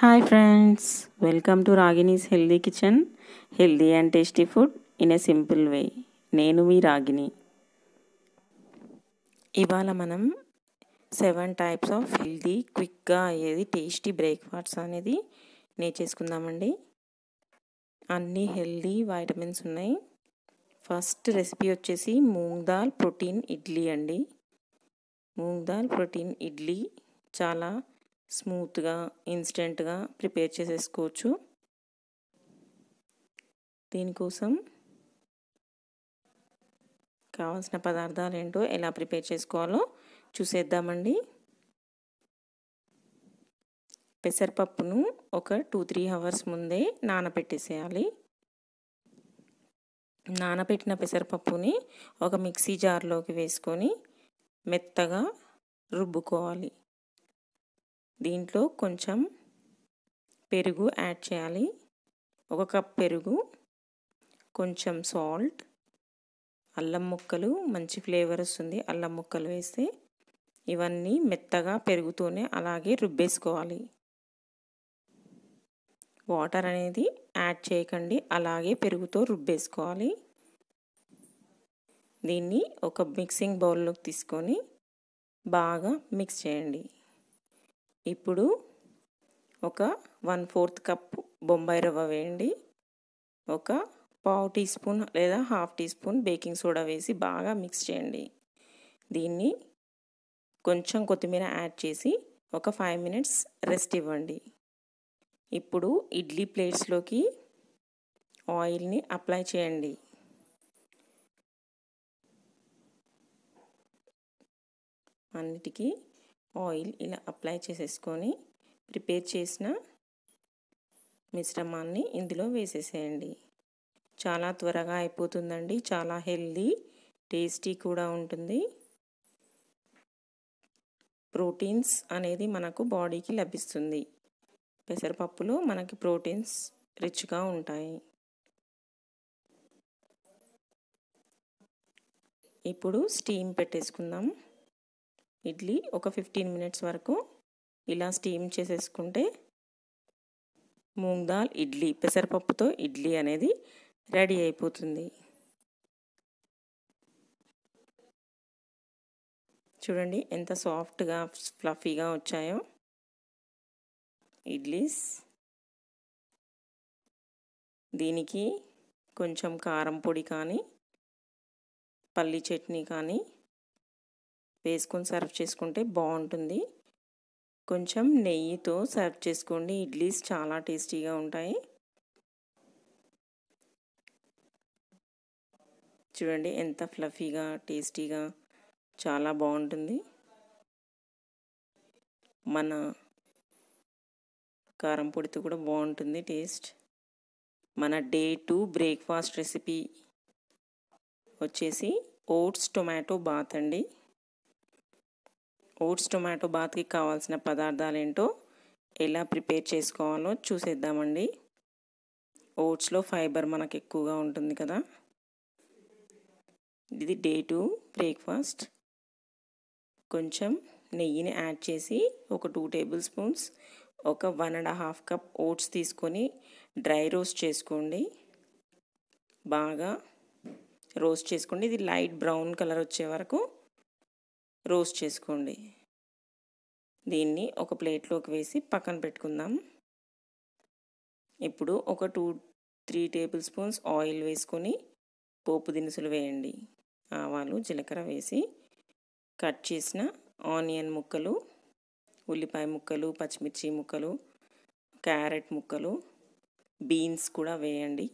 hi friends welcome to Ragini's healthy kitchen healthy and tasty food in a simple way నేను మీ రాగిణి ఇవాళ మనం seven types of healthy క్విక్గా అయ్యేది టేస్టీ బ్రేక్ఫాస్ట్ అనేది చేసుకుందామండి అన్ని హెల్దీ వైటమిన్స్ ఉన్నాయి ఫస్ట్ రెసిపీ వచ్చేసి మూంగ్ దాల్ ప్రోటీన్ ఇడ్లీ అండి మూంగ్ దాల్ ప్రోటీన్ ఇడ్లీ చాలా స్మూత్గా ఇన్స్టెంట్గా ప్రిపేర్ చేసేసుకోవచ్చు దీనికోసం కావాల్సిన పదార్థాలు ఏంటో ఎలా ప్రిపేర్ చేసుకోవాలో చూసేద్దామండి పెసరపప్పును ఒక టూ త్రీ అవర్స్ ముందే నానబెట్టేసేయాలి నానబెట్టిన పెసరపప్పుని ఒక మిక్సీ జార్లోకి వేసుకొని మెత్తగా రుబ్బుకోవాలి దీంట్లో కొంచెం పెరుగు యాడ్ చేయాలి ఒక కప్ పెరుగు కొంచెం సాల్ట్ అల్లం ముక్కలు మంచి ఫ్లేవర్ వస్తుంది అల్లం ముక్కలు వేస్తే ఇవన్నీ మెత్తగా పెరుగుతూనే అలాగే రుబ్బేసుకోవాలి వాటర్ అనేది యాడ్ చేయకండి అలాగే పెరుగుతో రుబ్బేసుకోవాలి దీన్ని ఒక మిక్సింగ్ బౌల్లోకి తీసుకొని బాగా మిక్స్ చేయండి ఇప్పుడు ఒక వన్ ఫోర్త్ కప్ బొంబాయి రవ్వ వేయండి ఒక పావు టీ స్పూన్ లేదా half teaspoon baking soda వేసి బాగా మిక్స్ చేయండి దీన్ని కొంచెం కొత్తిమీర యాడ్ చేసి ఒక ఫైవ్ మినిట్స్ రెస్ట్ ఇవ్వండి ఇప్పుడు ఇడ్లీ ప్లేట్స్లోకి ఆయిల్ని అప్లై చేయండి అన్నిటికీ ఆయిల్ ఇలా అప్లై చేసేసుకొని ప్రిపేర్ చేసిన మిశ్రమాన్ని ఇందులో వేసేసేయండి చాలా త్వరగా అయిపోతుందండి చాలా హెల్దీ టేస్టీ కూడా ఉంటుంది ప్రోటీన్స్ అనేది మనకు బాడీకి లభిస్తుంది పెసరపప్పులో మనకి ప్రోటీన్స్ రిచ్గా ఉంటాయి ఇప్పుడు స్టీమ్ పెట్టేసుకుందాం ఇడ్లీ ఒక ఫిఫ్టీన్ మినిట్స్ వరకు ఇలా స్టీమ్ చేసేసుకుంటే మూంగ్ దాల్ ఇడ్లీ పెసరపప్పుతో ఇడ్లీ అనేది రెడీ అయిపోతుంది చూడండి ఎంత సాఫ్ట్గా ఫ్లఫీగా వచ్చాయో ఇడ్లీస్ దీనికి కొంచెం కారం పొడి కానీ పల్లి చట్నీ కానీ వేసుకొని సర్వ్ చేసుకుంటే బాగుంటుంది కొంచెం నెయ్యితో సర్వ్ చేసుకోండి ఇడ్లీస్ చాలా టేస్టీగా ఉంటాయి చూడండి ఎంత ఫ్లఫీగా టేస్టీగా చాలా బాగుంటుంది మన కారం పొడితో కూడా బాగుంటుంది టేస్ట్ మన డే టూ బ్రేక్ఫాస్ట్ రెసిపీ వచ్చేసి ఓట్స్ టొమాటో బాత్ అండి ఓట్స్ టొమాటో బాత్కి కావాల్సిన పదార్థాలు ఏంటో ఎలా ప్రిపేర్ చేసుకోవాలో చూసేద్దామండి ఓట్స్లో ఫైబర్ మనకు ఎక్కువగా ఉంటుంది కదా ఇది డే టు బ్రేక్ఫాస్ట్ కొంచెం నెయ్యిని యాడ్ చేసి ఒక టూ టేబుల్ స్పూన్స్ ఒక one and half cup oats తీసుకొని డ్రై రోస్ట్ చేసుకోండి బాగా రోస్ట్ చేసుకోండి ఇది లైట్ బ్రౌన్ కలర్ వచ్చే వరకు రోస్ట్ చేసుకోండి దీన్ని ఒక ప్లేట్లోకి వేసి పక్కన పెట్టుకుందాం ఇప్పుడు ఒక two three table spoons oil వేసుకొని పోపు దినుసులు వేయండి ఆవాలు జీలకర్ర వేసి కట్ చేసిన ఆనియన్ ముక్కలు ఉల్లిపాయ ముక్కలు పచ్చిమిర్చి ముక్కలు క్యారెట్ ముక్కలు బీన్స్ కూడా వేయండి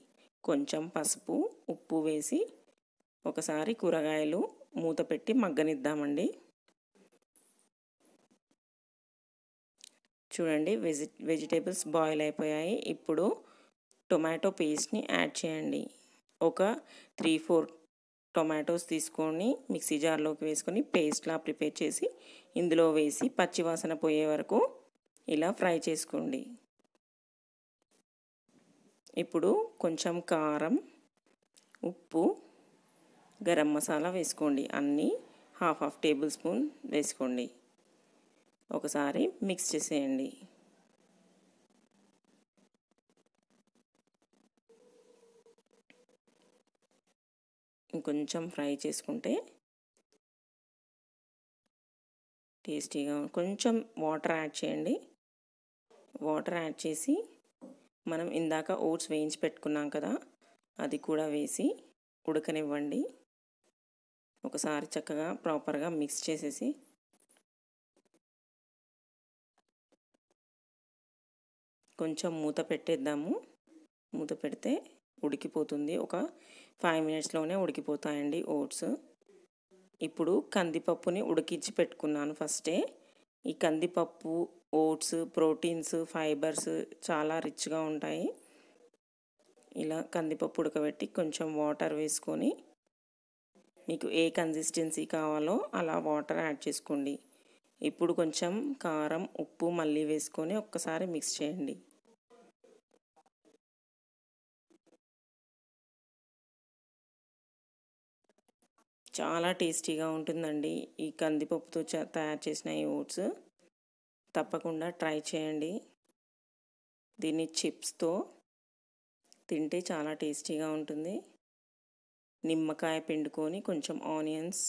కొంచెం పసుపు ఉప్పు వేసి ఒకసారి కూరగాయలు మూత పెట్టి మగ్గనిద్దామండి చూడండి వెజి వెజిటేబుల్స్ బాయిల్ అయిపోయాయి ఇప్పుడు టొమాటో పేస్ట్ని యాడ్ చేయండి ఒక త్రీ ఫోర్ టొమాటోస్ తీసుకొని మిక్సీ జార్లోకి వేసుకొని పేస్ట్లా ప్రిపేర్ చేసి ఇందులో వేసి పచ్చివాసన పోయే వరకు ఇలా ఫ్రై చేసుకోండి ఇప్పుడు కొంచెం కారం ఉప్పు గరం మసాలా వేసుకోండి అన్నీ హాఫ్ హాఫ్ టేబుల్ స్పూన్ వేసుకోండి ఒకసారి మిక్స్ చేసేయండి ఇంకొంచెం ఫ్రై చేసుకుంటే టేస్టీగా కొంచెం వాటర్ యాడ్ చేయండి వాటర్ యాడ్ చేసి మనం ఇందాక ఓట్స్ వేయించి పెట్టుకున్నాం కదా అది కూడా వేసి ఉడకనివ్వండి ఒకసారి చక్కగా ప్రాపర్గా మిక్స్ చేసేసి కొంచెం మూత పెట్టేద్దాము మూత పెడితే ఉడికిపోతుంది ఒక ఫైవ్ మినిట్స్లోనే ఉడికిపోతాయండి ఓట్స్ ఇప్పుడు కందిపప్పుని ఉడికించి పెట్టుకున్నాను ఫస్టే ఈ కందిపప్పు ఓట్స్ ప్రోటీన్స్ ఫైబర్స్ చాలా రిచ్గా ఉంటాయి ఇలా కందిపప్పు ఉడకబెట్టి కొంచెం వాటర్ వేసుకొని మీకు ఏ కన్సిస్టెన్సీ కావాలో అలా వాటర్ యాడ్ చేసుకోండి ఇప్పుడు కొంచెం కారం ఉప్పు మళ్ళీ వేసుకొని ఒక్కసారి మిక్స్ చేయండి చాలా టేస్టీగా ఉంటుందండి ఈ కందిపప్పుతో తయారు చేసిన ఈ ఓట్స్ తప్పకుండా ట్రై చేయండి దీన్ని చిప్స్తో తింటే చాలా టేస్టీగా ఉంటుంది నిమ్మకాయ పిండుకొని కొంచెం ఆనియన్స్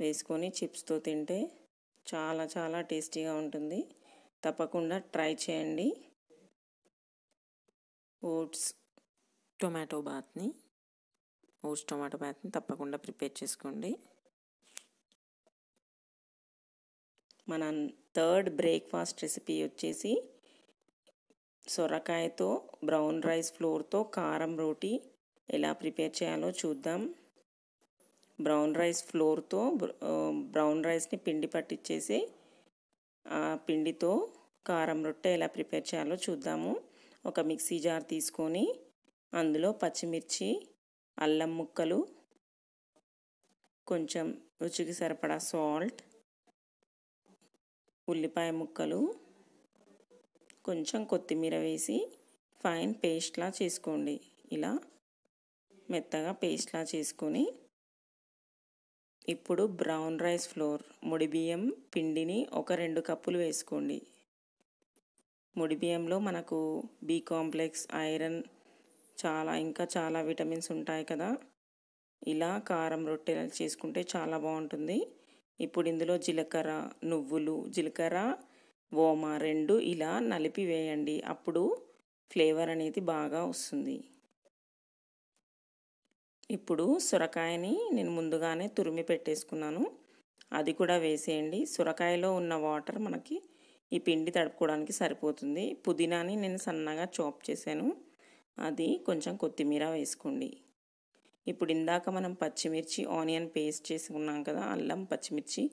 వేసుకొని చిప్స్తో తింటే చాలా చాలా టేస్టీగా ఉంటుంది తప్పకుండా ట్రై చేయండి ఓట్స్ టొమాటో బాత్ని ఓట్స్ టొమాటో బాత్ని తప్పకుండా ప్రిపేర్ చేసుకోండి మన థర్డ్ బ్రేక్ఫాస్ట్ రెసిపీ వచ్చేసి సొరకాయతో బ్రౌన్ రైస్ ఫ్లోర్తో కారం రోటీ ఎలా ప్రిపేర్ చేయాలో చూద్దాం బ్రౌన్ రైస్ ఫ్లోర్తో బ్రౌన్ రైస్ని పిండి పట్టించేసి ఆ పిండితో కారం రొట్టె ఎలా ప్రిపేర్ చేయాలో చూద్దాము ఒక మిక్సీ జార్ తీసుకొని అందులో పచ్చిమిర్చి అల్లం ముక్కలు కొంచెం రుచికి సరిపడా సాల్ట్ ఉల్లిపాయ ముక్కలు కొంచెం కొత్తిమీర వేసి ఫైన్ పేస్ట్లా చేసుకోండి ఇలా మెత్తగా పేస్ట్లా చేసుకొని ఇప్పుడు బ్రౌన్ రైస్ ఫ్లోర్ ముడిబియ్యం పిండిని ఒక రెండు కప్పులు వేసుకోండి ముడిబియ్యంలో మనకు బి కాంప్లెక్స్ ఐరన్ చాలా ఇంకా చాలా విటమిన్స్ ఉంటాయి కదా ఇలా కారం రొట్టెలు చేసుకుంటే చాలా బాగుంటుంది ఇప్పుడు ఇందులో జీలకర్ర నువ్వులు జీలకర్ర ఓమ రెండు ఇలా నలిపి వేయండి అప్పుడు ఫ్లేవర్ అనేది బాగా వస్తుంది ఇప్పుడు సొరకాయని నేను ముందుగానే తురిమి పెట్టేసుకున్నాను అది కూడా వేసేయండి సొరకాయలో ఉన్న వాటర్ మనకి ఈ పిండి తడుపుకోవడానికి సరిపోతుంది పుదీనాని నేను సన్నగా చాప్ చేశాను అది కొంచెం కొత్తిమీర వేసుకోండి ఇప్పుడు ఇందాక మనం పచ్చిమిర్చి ఆనియన్ పేస్ట్ చేసుకున్నాం కదా అల్లం పచ్చిమిర్చి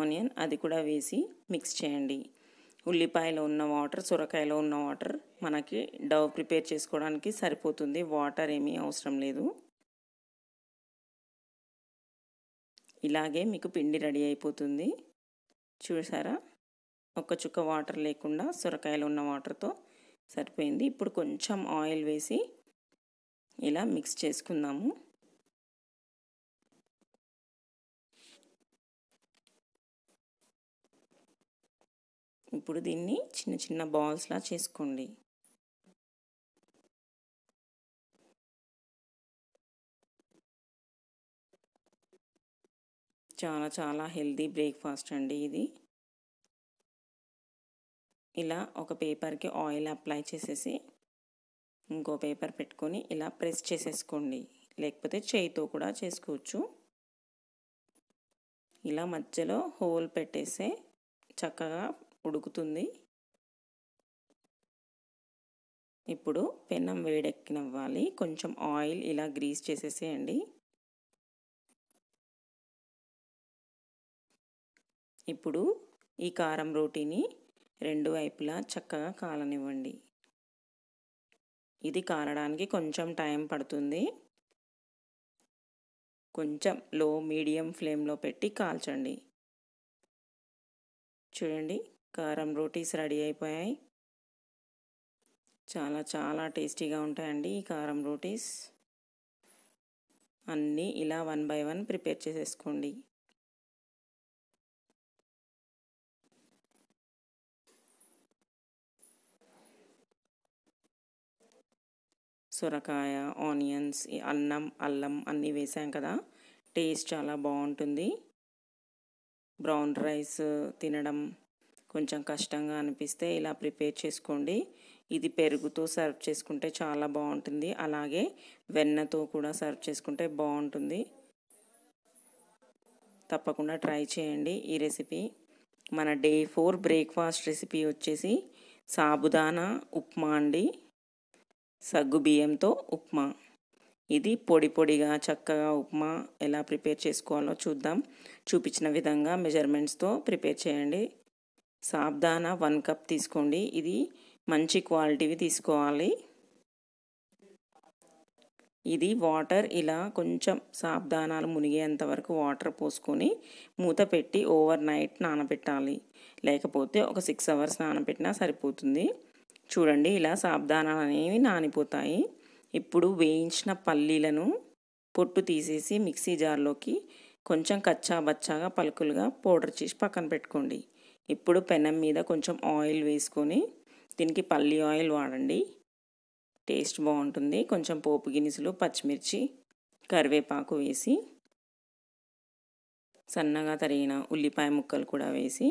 ఆనియన్ అది కూడా వేసి మిక్స్ చేయండి ఉల్లిపాయలో ఉన్న వాటర్ సొరకాయలో ఉన్న వాటర్ మనకి డవ్ ప్రిపేర్ చేసుకోవడానికి సరిపోతుంది వాటర్ ఏమీ అవసరం లేదు ఇలాగే మీకు పిండి రెడీ అయిపోతుంది చూసారా ఒక్క చుక్క వాటర్ లేకుండా సొరకాయలు ఉన్న వాటర్తో సరిపోయింది ఇప్పుడు కొంచెం ఆయిల్ వేసి ఇలా మిక్స్ చేసుకుందాము ఇప్పుడు దీన్ని చిన్న చిన్న బాల్స్లా చేసుకోండి చాలా చాలా హెల్దీ బ్రేక్ఫాస్ట్ అండి ఇది ఇలా ఒక పేపర్కి ఆయిల్ అప్లై చేసేసి ఇంకో పేపర్ పెట్టుకొని ఇలా ప్రెస్ చేసేసుకోండి లేకపోతే చేయితో కూడా చేసుకోవచ్చు ఇలా మధ్యలో హోల్ పెట్టేస్తే చక్కగా ఉడుకుతుంది ఇప్పుడు పెనం వేడెక్కినవ్వాలి కొంచెం ఆయిల్ ఇలా గ్రీస్ చేసేసేయండి ఇప్పుడు ఈ కారం రోటీని రెండు వైపులా చక్కగా కాలనివ్వండి ఇది కాలడానికి కొంచెం టైం పడుతుంది కొంచెం లో మీడియం ఫ్లేమ్లో పెట్టి కాల్చండి చూడండి కారం రోటీస్ రెడీ అయిపోయాయి చాలా చాలా టేస్టీగా ఉంటాయండి ఈ కారం రోటీస్ అన్నీ ఇలా వన్ బై వన్ ప్రిపేర్ చేసేసుకోండి సొరకాయ ఆనియన్స్ అన్నం అల్లం అన్నీ వేసాం కదా టేస్ట్ చాలా బాగుంటుంది బ్రౌన్ రైస్ తినడం కొంచెం కష్టంగా అనిపిస్తే ఇలా ప్రిపేర్ చేసుకోండి ఇది పెరుగుతో సర్వ్ చేసుకుంటే చాలా బాగుంటుంది అలాగే వెన్నతో కూడా సర్వ్ చేసుకుంటే బాగుంటుంది తప్పకుండా ట్రై చేయండి ఈ రెసిపీ మన డే ఫోర్ బ్రేక్ఫాస్ట్ రెసిపీ వచ్చేసి సాబుదానా ఉప్మా అండి సగ్గుబియ్యంతో ఉప్మా ఇది పొడి పొడిగా చక్కగా ఉప్మా ఎలా ప్రిపేర్ చేసుకోవాలో చూద్దాం చూపించిన విధంగా మెజర్మెంట్స్తో ప్రిపేర్ చేయండి సాబ్దానా వన్ కప్ తీసుకోండి ఇది మంచి క్వాలిటీవి తీసుకోవాలి ఇది వాటర్ ఇలా కొంచెం సాబ్దానాలు మునిగేంత వరకు వాటర్ పోసుకొని మూత పెట్టి ఓవర్ నైట్ నానబెట్టాలి లేకపోతే ఒక సిక్స్ అవర్స్ నానబెట్టినా సరిపోతుంది చూడండి ఇలా సాబ్దానాలు అనేవి నానిపోతాయి ఇప్పుడు వేయించిన పల్లీలను పొట్టు తీసేసి మిక్సీ జార్లోకి కొంచెం కచ్చా బచ్చాగా పలుకులుగా పౌడర్ చేసి పక్కన పెట్టుకోండి ఇప్పుడు పెనం మీద కొంచెం ఆయిల్ వేసుకొని దీనికి పల్లీ ఆయిల్ వాడండి టేస్ట్ బాగుంటుంది కొంచెం పోపు గినుసులు పచ్చిమిర్చి కరివేపాకు వేసి సన్నగా తరిగిన ఉల్లిపాయ ముక్కలు కూడా వేసి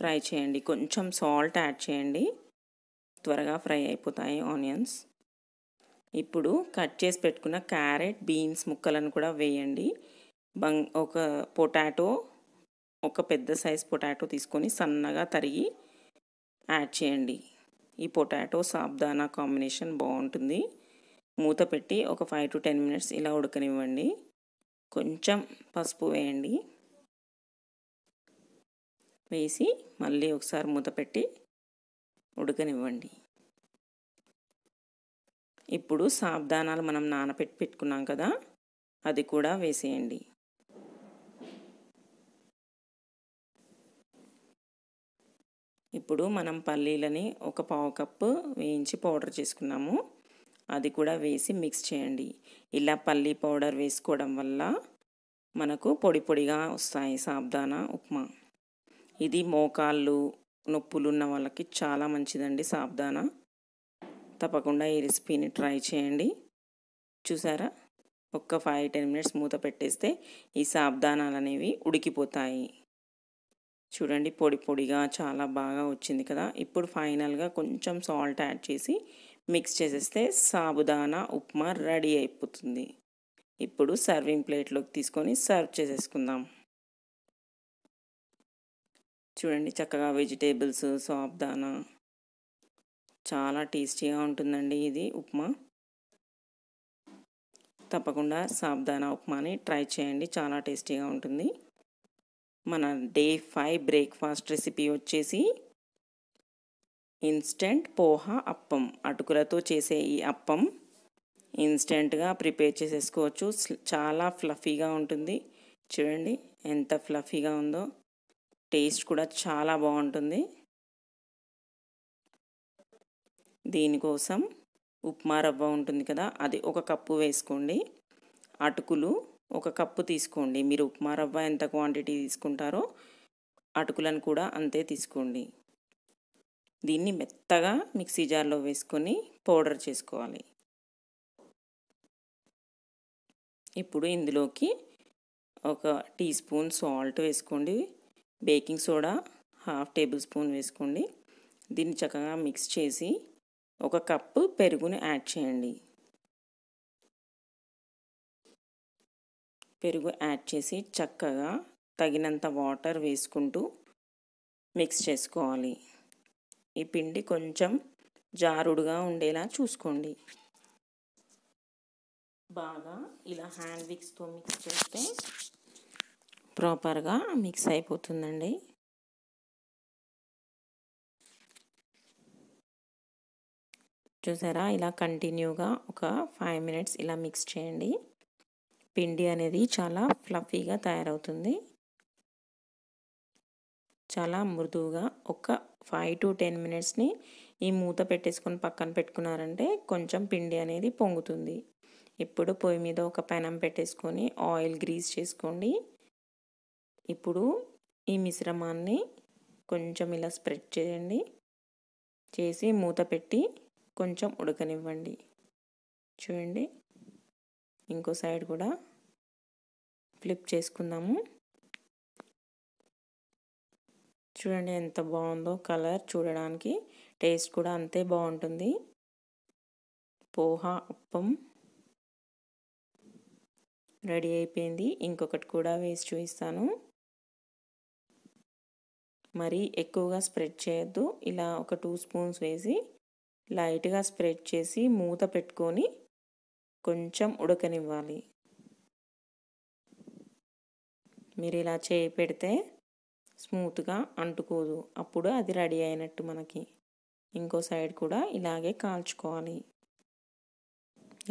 ఫ్రై చేయండి కొంచెం సాల్ట్ యాడ్ చేయండి త్వరగా ఫ్రై అయిపోతాయి ఆనియన్స్ ఇప్పుడు కట్ చేసి పెట్టుకున్న క్యారెట్ బీన్స్ ముక్కలను కూడా వేయండి బంగ్ ఒక పొటాటో ఒక పెద్ద సైజ్ పొటాటో తీసుకొని సన్నగా తరిగి యాడ్ చేయండి ఈ పొటాటో సాబ్దానా కాంబినేషన్ బాగుంటుంది మూత పెట్టి ఒక ఫైవ్ టు టెన్ మినిట్స్ ఇలా ఉడకనివ్వండి కొంచెం పసుపు వేయండి వేసి మళ్ళీ ఒకసారి మూత పెట్టి ఉడకనివ్వండి ఇప్పుడు సాబ్దానాలు మనం నానబెట్టి పెట్టుకున్నాం కదా అది కూడా వేసేయండి ఇప్పుడు మనం పల్లీలని ఒక పావు కప్పు వేయించి పౌడర్ చేసుకున్నాము అది కూడా వేసి మిక్స్ చేయండి ఇలా పల్లీ పౌడర్ వేసుకోవడం వల్ల మనకు పొడి పొడిగా వస్తాయి సాబ్దానా ఉప్మా ఇది మోకాళ్ళు నొప్పులు ఉన్న వాళ్ళకి చాలా మంచిదండి సాబ్దాన తప్పకుండా ఈ రెసిపీని ట్రై చేయండి చూసారా ఒక్క ఫైవ్ టెన్ మినిట్స్ మూత పెట్టేస్తే ఈ సాబ్దానాలు అనేవి ఉడికిపోతాయి చూడండి పొడి పొడిగా చాలా బాగా వచ్చింది కదా ఇప్పుడు ఫైనల్గా కొంచెం సాల్ట్ యాడ్ చేసి మిక్స్ చేసేస్తే సాబుదానా ఉప్మా రెడీ అయిపోతుంది ఇప్పుడు సర్వింగ్ ప్లేట్లోకి తీసుకొని సర్వ్ చేసేసుకుందాం చూడండి చక్కగా వెజిటేబుల్స్ సాప్ దానా చాలా టేస్టీగా ఉంటుందండి ఇది ఉప్మా తప్పకుండా సాబ్దానా ఉప్మాని ట్రై చేయండి చాలా టేస్టీగా ఉంటుంది మన డే ఫైవ్ బ్రేక్ఫాస్ట్ రెసిపీ వచ్చేసి ఇన్స్టెంట్ పోహా అప్పం అటుకులతో చేసే ఈ అప్పం ఇన్స్టెంట్గా ప్రిపేర్ చేసేసుకోవచ్చు చాలా ఫ్లఫీగా ఉంటుంది చూడండి ఎంత ఫ్లఫీగా ఉందో టేస్ట్ కూడా చాలా బాగుంటుంది దీనికోసం ఉప్మా రవ్వ ఉంటుంది కదా అది ఒక కప్పు వేసుకోండి అటుకులు ఒక కప్పు తీసుకోండి మీరు ఉప్మా రవ్వ ఎంత క్వాంటిటీ తీసుకుంటారో అటుకులను కూడా అంతే తీసుకోండి దీన్ని మెత్తగా మిక్సీ జార్లో వేసుకొని పౌడర్ చేసుకోవాలి ఇప్పుడు ఇందులోకి ఒక టీ స్పూన్ సాల్ట్ వేసుకోండి baking soda half table spoon వేసుకోండి దీన్ని చక్కగా మిక్స్ చేసి ఒక కప్పు పెరుగుని యాడ్ చేయండి పెరుగు యాడ్ చేసి చక్కగా తగినంత వాటర్ వేసుకుంటూ మిక్స్ చేసుకోవాలి ఈ పిండి కొంచెం జారుడుగా ఉండేలా చూసుకోండి బాగా ఇలా హ్యాండ్ విక్స్తో మిక్స్ చేస్తే ప్రాపర్గా మిక్స్ అయిపోతుందండి చూసారా ఇలా కంటిన్యూగా ఒక ఫైవ్ మినిట్స్ ఇలా మిక్స్ చేయండి పిండి అనేది చాలా ఫ్లఫీగా తయారవుతుంది చాలా మృదువుగా ఒక ఫైవ్ టు టెన్ మినిట్స్ని ఈ మూత పెట్టేసుకొని పక్కన పెట్టుకున్నారంటే కొంచెం పిండి అనేది పొంగుతుంది ఇప్పుడు పొయ్యి మీద ఒక పెనం పెట్టేసుకొని ఆయిల్ గ్రీస్ చేసుకోండి ఇప్పుడు ఈ మిశ్రమాన్ని కొంచెం ఇలా స్ప్రెడ్ చేయండి చేసి మూత పెట్టి కొంచెం ఉడకనివ్వండి చూడండి ఇంకో సైడ్ కూడా ఫ్లిప్ చేసుకుందాము చూడండి ఎంత బాగుందో కలర్ చూడడానికి టేస్ట్ కూడా అంతే బాగుంటుంది పోహా అప్పం రెడీ అయిపోయింది ఇంకొకటి కూడా వేసి చూపిస్తాను మరీ ఎక్కువగా స్ప్రెడ్ చేయొద్దు ఇలా ఒక టూ స్పూన్స్ వేసి లైట్గా స్ప్రెడ్ చేసి మూత పెట్టుకొని కొంచెం ఉడకనివ్వాలి మీరు ఇలా చేయి పెడితే స్మూత్గా అంటుకోదు అప్పుడు అది రెడీ అయినట్టు మనకి ఇంకో సైడ్ కూడా ఇలాగే కాల్చుకోవాలి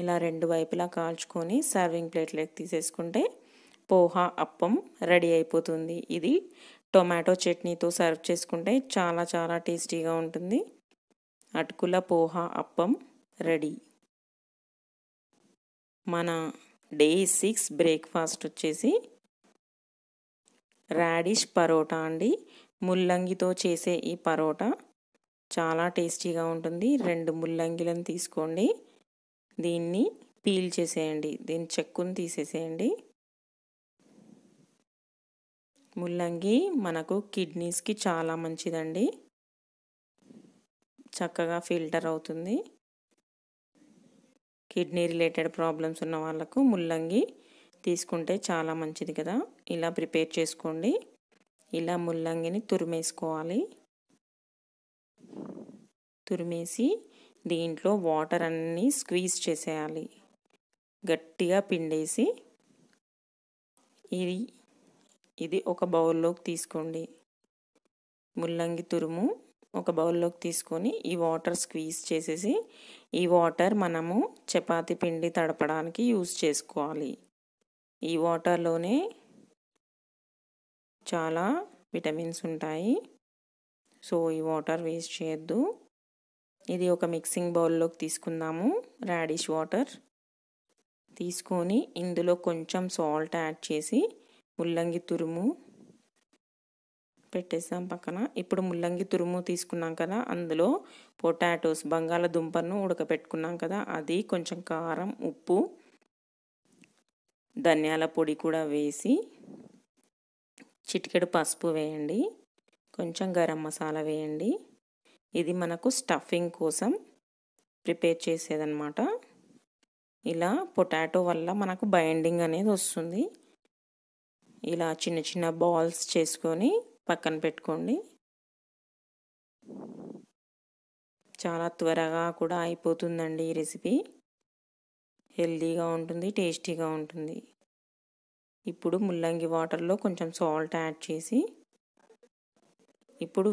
ఇలా రెండు వైపులా కాల్చుకొని సర్వింగ్ ప్లేట్లోకి తీసేసుకుంటే పోహా అప్పం రెడీ అయిపోతుంది ఇది టొమాటో చట్నీతో సర్వ్ చేసుకుంటే చాలా చాలా టేస్టీగా ఉంటుంది అటుకుల పోహా అప్పం రెడీ మన డే సిక్స్ బ్రేక్ఫాస్ట్ వచ్చేసి రాడిష్ పరోటా అండి ముల్లంగితో చేసే ఈ పరోటా చాలా టేస్టీగా ఉంటుంది రెండు ముల్లంగిలను తీసుకోండి దీన్ని పీల్ చేసేయండి దీన్ని చెక్కును తీసేసేయండి ముల్లంగి మనకు కిడ్నీస్కి చాలా మంచిదండి చక్కగా ఫిల్టర్ అవుతుంది కిడ్నీ రిలేటెడ్ ప్రాబ్లమ్స్ ఉన్న వాళ్ళకు ముల్లంగి తీసుకుంటే చాలా మంచిది కదా ఇలా ప్రిపేర్ చేసుకోండి ఇలా ముల్లంగిని తురిమేసుకోవాలి తురిమేసి దీంట్లో వాటర్ అన్నీ స్క్వీజ్ చేసేయాలి గట్టిగా పిండేసి ఇది ఇది ఒక బౌల్లోకి తీసుకోండి ముల్లంగి తురుము ఒక బౌల్లోకి తీసుకొని ఈ వాటర్ స్క్వీజ్ చేసేసి ఈ వాటర్ మనము చపాతి పిండి తడపడానికి యూజ్ చేసుకోవాలి ఈ వాటర్లోనే చాలా విటమిన్స్ ఉంటాయి సో ఈ వాటర్ వేస్ట్ చేయొద్దు ఇది ఒక మిక్సింగ్ బౌల్లోకి తీసుకుందాము ర్యాడిష్ వాటర్ తీసుకొని ఇందులో కొంచెం సాల్ట్ యాడ్ చేసి ముల్లంగి తురుము పెట్టేసాం పక్కన ఇప్పుడు ముల్లంగి తురుము తీసుకున్నాం కదా అందులో పొటాటోస్ బంగాళదుంపను ఉడకపెట్టుకున్నాం కదా అది కొంచెం కారం ఉప్పు ధనియాల పొడి కూడా వేసి చిటికెడు పసుపు వేయండి కొంచెం గరం మసాలా వేయండి ఇది మనకు స్టఫింగ్ కోసం ప్రిపేర్ చేసేదన్నమాట ఇలా పొటాటో వల్ల మనకు బైండింగ్ అనేది వస్తుంది ఇలా చిన్న చిన్న బాల్స్ చేసుకొని పక్కన పెట్టుకోండి చాలా త్వరగా కూడా అయిపోతుందండి ఈ రెసిపీ హెల్దీగా ఉంటుంది టేస్టీగా ఉంటుంది ఇప్పుడు ముల్లంగి వాటర్లో కొంచెం సాల్ట్ యాడ్ చేసి ఇప్పుడు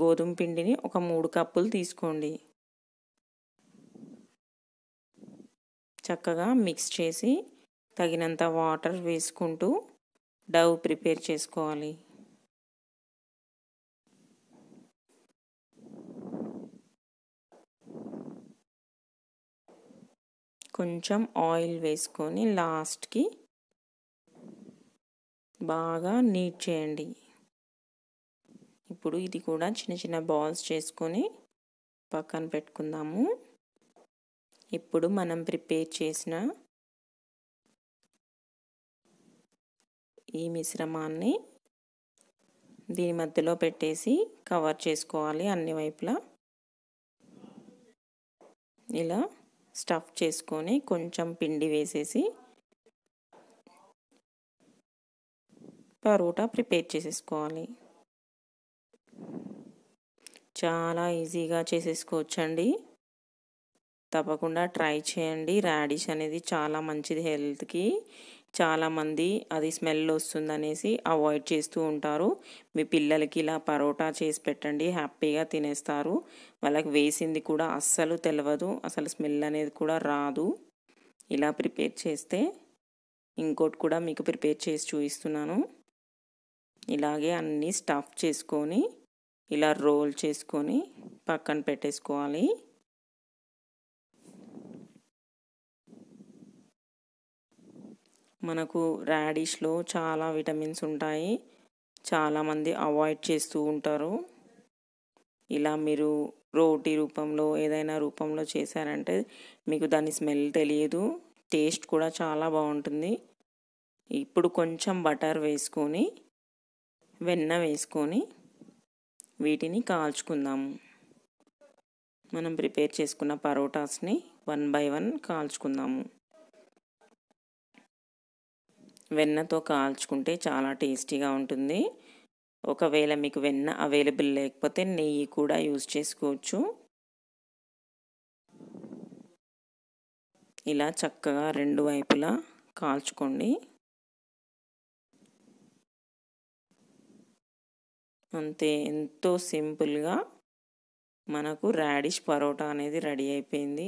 గోధుమ పిండిని ఒక మూడు కప్పులు తీసుకోండి చక్కగా మిక్స్ చేసి తగినంత వాటర్ వేసుకుంటూ డవ్ ప్రిపేర్ చేసుకోవాలి కొంచెం ఆయిల్ వేసుకొని లాస్ట్కి బాగా నీట్ చేయండి ఇప్పుడు ఇది కూడా చిన్న చిన్న బాల్స్ చేసుకొని పక్కన పెట్టుకుందాము ఇప్పుడు మనం ప్రిపేర్ చేసిన ఈ మిశ్రమాన్ని దీని మధ్యలో పెట్టేసి కవర్ చేసుకోవాలి అన్ని వైపులా ఇలా స్టఫ్ చేసుకొని కొంచెం పిండి వేసేసి పరోటా ప్రిపేర్ చేసేసుకోవాలి చాలా ఈజీగా చేసేసుకోవచ్చండి తప్పకుండా ట్రై చేయండి రాడిష్ అనేది చాలా మంచిది హెల్త్కి చాలామంది అది స్మెల్ వస్తుందనేసి అవాయిడ్ చేస్తూ ఉంటారు మీ పిల్లలకి ఇలా పరోటా చేసి పెట్టండి హ్యాపీగా తినేస్తారు వాళ్ళకి వేసింది కూడా అస్సలు తెలియదు అసలు స్మెల్ అనేది కూడా రాదు ఇలా ప్రిపేర్ చేస్తే ఇంకోటి కూడా మీకు ప్రిపేర్ చేసి చూపిస్తున్నాను ఇలాగే అన్నీ స్టఫ్ చేసుకొని ఇలా రోల్ చేసుకొని పక్కన పెట్టేసుకోవాలి మనకు రాడిష్లో చాలా విటమిన్స్ ఉంటాయి చాలామంది అవాయిడ్ చేస్తూ ఉంటారు ఇలా మీరు రోటీ రూపంలో ఏదైనా రూపంలో చేశారంటే మీకు దాని స్మెల్ తెలియదు టేస్ట్ కూడా చాలా బాగుంటుంది ఇప్పుడు కొంచెం బటర్ వేసుకొని వెన్న వేసుకొని వీటిని కాల్చుకుందాము మనం ప్రిపేర్ చేసుకున్న పరోటాస్ని వన్ బై వన్ కాల్చుకుందాము వెన్నతో కాల్చుకుంటే చాలా టేస్టీగా ఉంటుంది ఒకవేళ మీకు వెన్న అవైలబుల్ లేకపోతే నెయ్యి కూడా యూజ్ చేసుకోవచ్చు ఇలా చక్కగా రెండు వైపులా కాల్చుకోండి అంతే ఎంతో సింపుల్గా మనకు రాడిష్ పరోటా అనేది రెడీ అయిపోయింది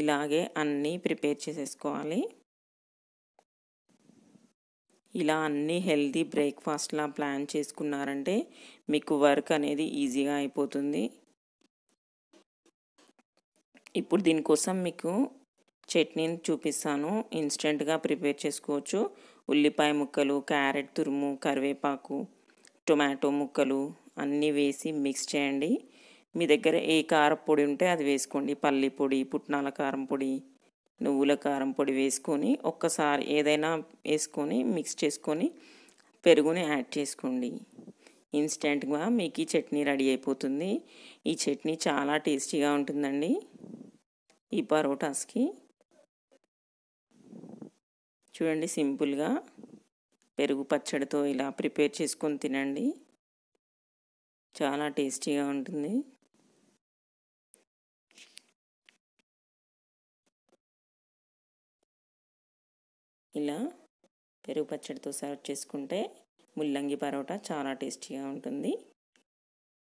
ఇలాగే అన్నీ ప్రిపేర్ చేసేసుకోవాలి ఇలా అన్నీ హెల్తీ బ్రేక్ఫాస్ట్లా ప్లాన్ చేసుకున్నారంటే మీకు వర్క్ అనేది ఈజీగా అయిపోతుంది ఇప్పుడు దీనికోసం మీకు చట్నీని చూపిస్తాను ఇన్స్టెంట్గా ప్రిపేర్ చేసుకోవచ్చు ఉల్లిపాయ ముక్కలు క్యారెట్ తురుము కరివేపాకు టొమాటో ముక్కలు అన్నీ వేసి మిక్స్ చేయండి మీ దగ్గర ఏ పొడి ఉంటే అది వేసుకోండి పల్లి పొడి పుట్నాల కారం పొడి నువ్వుల కారం పొడి వేసుకొని ఒక్కసారి ఏదైనా వేసుకొని మిక్స్ చేసుకొని పెరుగుని యాడ్ చేసుకోండి ఇన్స్టెంట్గా మీకు ఈ చట్నీ రెడీ అయిపోతుంది ఈ చట్నీ చాలా టేస్టీగా ఉంటుందండి ఈ పరోటాస్కి చూడండి సింపుల్గా పెరుగు పచ్చడితో ఇలా ప్రిపేర్ చేసుకొని తినండి చాలా టేస్టీగా ఉంటుంది ఇలా పెరుగు పచ్చడితో సర్వ్ చేసుకుంటే ముల్లంగి పరోటా చాలా టేస్టీగా ఉంటుంది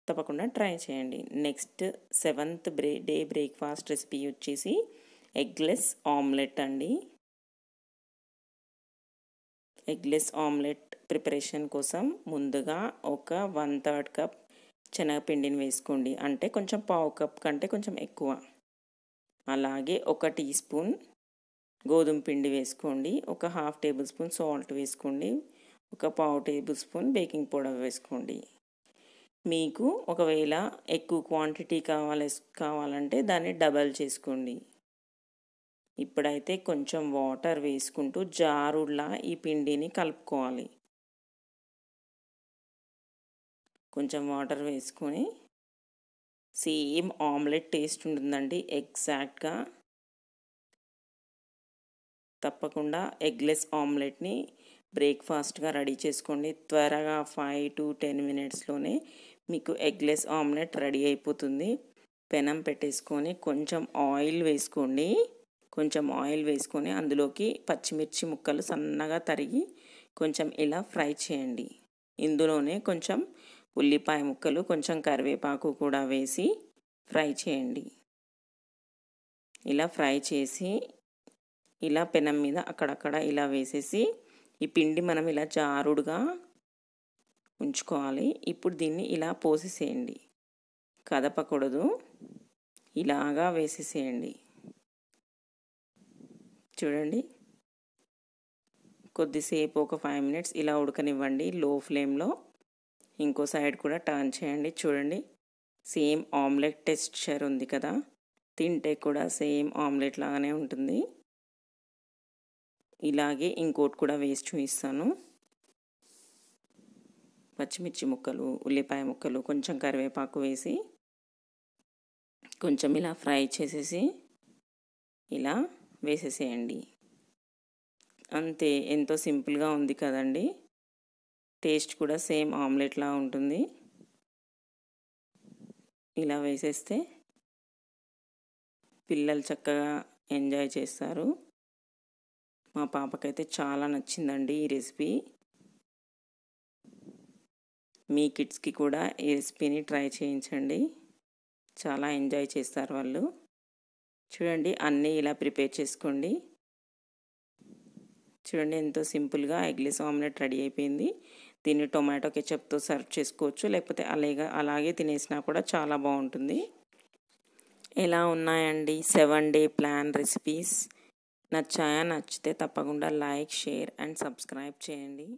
తప్పకుండా ట్రై చేయండి నెక్స్ట్ సెవెంత్ బ్రే డే బ్రేక్ఫాస్ట్ రెసిపీ వచ్చేసి ఎగ్లెస్ ఆమ్లెట్ అండి ఎగ్లెస్ ఆమ్లెట్ ప్రిపరేషన్ కోసం ముందుగా ఒక వన్ థర్డ్ కప్ శనగపిండిని వేసుకోండి అంటే కొంచెం పావు కప్ కంటే కొంచెం ఎక్కువ అలాగే ఒక టీ స్పూన్ గోధుమ పిండి వేసుకోండి ఒక హాఫ్ టేబుల్ స్పూన్ సాల్ట్ వేసుకోండి ఒక పావు టేబుల్ స్పూన్ బేకింగ్ పౌడర్ వేసుకోండి మీకు ఒకవేళ ఎక్కువ క్వాంటిటీ కావాలి కావాలంటే దాన్ని డబల్ చేసుకోండి ఇప్పుడైతే కొంచెం వాటర్ వేసుకుంటూ జారుడ్లా ఈ పిండిని కలుపుకోవాలి కొంచెం వాటర్ వేసుకొని సేమ్ ఆమ్లెట్ టేస్ట్ ఉంటుందండి ఎగ్జాక్ట్గా తప్పకుండా ఎగ్లెస్ ఆమ్లెట్ని బ్రేక్ఫాస్ట్గా రెడీ చేసుకోండి త్వరగా ఫైవ్ టు టెన్ మినిట్స్లోనే మీకు ఎగ్లెస్ ఆమ్లెట్ రెడీ అయిపోతుంది పెనం పెట్టేసుకొని కొంచెం ఆయిల్ వేసుకోండి కొంచెం ఆయిల్ వేసుకొని అందులోకి పచ్చిమిర్చి ముక్కలు సన్నగా తరిగి కొంచెం ఇలా ఫ్రై చేయండి ఇందులోనే కొంచెం ఉల్లిపాయ ముక్కలు కొంచెం కరివేపాకు కూడా వేసి ఫ్రై చేయండి ఇలా ఫ్రై చేసి ఇలా పెనం మీద అక్కడక్కడ ఇలా వేసేసి ఈ పిండి మనం ఇలా జారుడుగా ఉంచుకోవాలి ఇప్పుడు దీన్ని ఇలా పోసేసేయండి కదపకూడదు ఇలాగా వేసేసేయండి చూడండి కొద్దిసేపు ఒక ఫైవ్ మినిట్స్ ఇలా ఉడకనివ్వండి లో ఫ్లేమ్లో ఇంకో సైడ్ కూడా టర్న్ చేయండి చూడండి సేమ్ ఆమ్లెట్ టెక్స్చర్ ఉంది కదా తింటే కూడా సేమ్ ఆమ్లెట్ లాగానే ఉంటుంది ఇలాగే ఇంకోటి కూడా వేసి చూపిస్తాను పచ్చిమిర్చి ముక్కలు ఉల్లిపాయ ముక్కలు కొంచెం కరివేపాకు వేసి కొంచెం ఇలా ఫ్రై చేసేసి ఇలా వేసేసేయండి అంతే ఎంతో సింపుల్గా ఉంది కదండి టేస్ట్ కూడా సేమ్ ఆమ్లెట్లా ఉంటుంది ఇలా వేసేస్తే పిల్లలు చక్కగా ఎంజాయ్ చేస్తారు మా పాపకైతే చాలా నచ్చిందండి ఈ రెసిపీ మీ కిడ్స్కి కూడా ఈ రెసిపీని ట్రై చేయించండి చాలా ఎంజాయ్ చేస్తారు వాళ్ళు చూడండి అన్నీ ఇలా ప్రిపేర్ చేసుకోండి చూడండి ఎంతో సింపుల్గా ఎగ్లీస్ ఆమ్లెట్ రెడీ అయిపోయింది దీన్ని టొమాటో కెచప్తో సర్వ్ చేసుకోవచ్చు లేకపోతే అలాగే అలాగే తినేసినా కూడా చాలా బాగుంటుంది ఎలా ఉన్నాయండి సెవెన్ డే ప్లాన్ రెసిపీస్ నచ్చాయా నచ్చితే తప్పకుండా లైక్ షేర్ అండ్ సబ్స్క్రైబ్ చేయండి